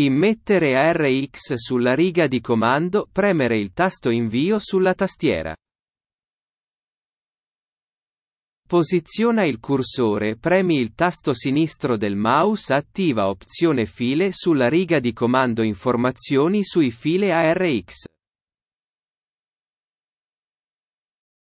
Immettere ARX sulla riga di comando, premere il tasto invio sulla tastiera. Posiziona il cursore, premi il tasto sinistro del mouse, attiva opzione file sulla riga di comando informazioni sui file ARX.